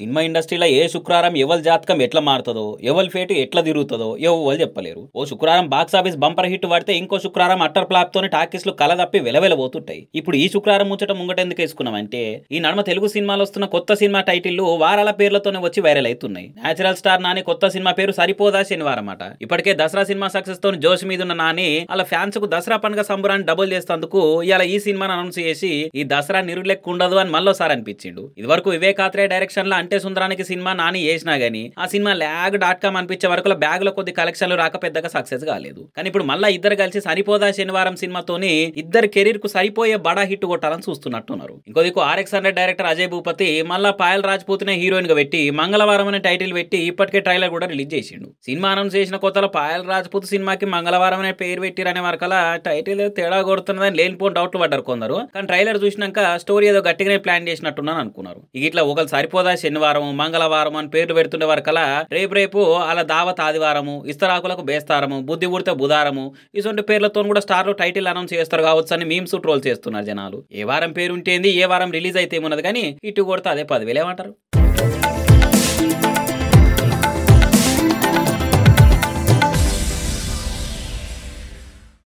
cinema ఇండస్ట్రీలో ఏ శుక్రవారం ఎవరి జాతకం ఎట్లా మారుతుందో ఎవరి ఫేటు ఎట్లా తిరుగుతుందో ఎవరు చెప్పలేరు ఓ శుక్రవారం బాక్స్ ఆఫీస్ బంపర్ హిట్ పడితే ఇంకో శుక్రవారం అట్టర్ ఫ్లాప్ తోని టాకీస్లు కల తప్పి వెలవెలబోతుంటాయి ఇప్పుడు ఈ శుక్రవారం ముచ్చట ముంగటెందుకు వేసుకున్నామంటే ఈ నడమ తెలుగు సినిమాలో వస్తున్న కొత్త సినిమా టైటిల్ వారాల పేర్లతోనే వచ్చి వైరల్ అవుతున్నాయి నేచురల్ స్టార్ నాని కొత్త సినిమా పేరు సరిపోదా శనివారం అన్నమాట ఇప్పటికే దసరా సినిమా సక్సెస్ తో జోష్ మీద ఉన్న నాని అలా ఫ్యాన్స్ కు దసరా పండుగ సంబరాన్ని డబుల్ చేస్తేందుకు ఇలా ఈ సినిమాను అనౌన్స్ చేసి ఈ దసరా నిరులెక్కుండదు అని సార్ అనిపించిండు ఇది వరకు వివేకాత్రే డైరెక్షన్ లో అంటే సుందరానికి సినిమా నాని చేసినా గానీ ఆ సినిమా ల్యాగ్ డాట్ కామ్ అనిపించే వరకు బ్యాగ్ లో కొద్ది కలెక్షన్లు రాక పెద్దగా సక్సెస్ కాలేదు కానీ ఇప్పుడు మళ్ళీ ఇద్దరు కలిసి సరిపోదా శనివారం సినిమాతోని ఇద్దరు కెరీర్ కు సరిపోయే బడా హిట్ కొట్టాలని చూస్తున్నట్టున్నారు ఇంకో దిక్కు RX hundred director Ajay Bhupathi మళ్ళా పాయల్ రాజ్పూత్ నే హీరోయిన్ గా పెట్టి మంగళవారం అనే టైటిల్ పెట్టి ఇప్పటికే ట్రైలర్ కూడా రిలీజ్ చేసిండు సినిమా అనౌన్స్ చేసిన కొత్తలో పాయల్ రాజ్పూత్ సినిమాకి మంగళవారం అనే పేరు పెట్టిరనే వరకు టైటిల్ తేడా కొడుతున్నదని లేనిపోని డౌట్ పడ్డారు కొందరు కానీ ట్రైలర్ చూసినాక స్టోరీ ఏదో గట్టిగానే ప్లాన్ చేసినట్టున్నాను అనుకున్నారు ఇట్లా ఒకరు సరిపోదా శని శనివారం మంగళవారం అని పేర్లు వారు కల రేపు రేపు అలా దావత్ ఆదివారము ఇస్తరాకులకు బేస్తారము బుద్ధి ఊడితే బుధారము ఇటువంటి పేర్లతో కూడా స్టార్లు టైటిల్ అనౌన్స్ చేస్తారు కావచ్చు అని మీమ్స్ ట్రోల్ చేస్తున్నారు జనాలు ఏ వారం పేరు ఉంటేంది ఏ వారం రిలీజ్ అయితే ఉన్నది కానీ ఇటు కొడితే అదే పదివేలు ఏమంటారు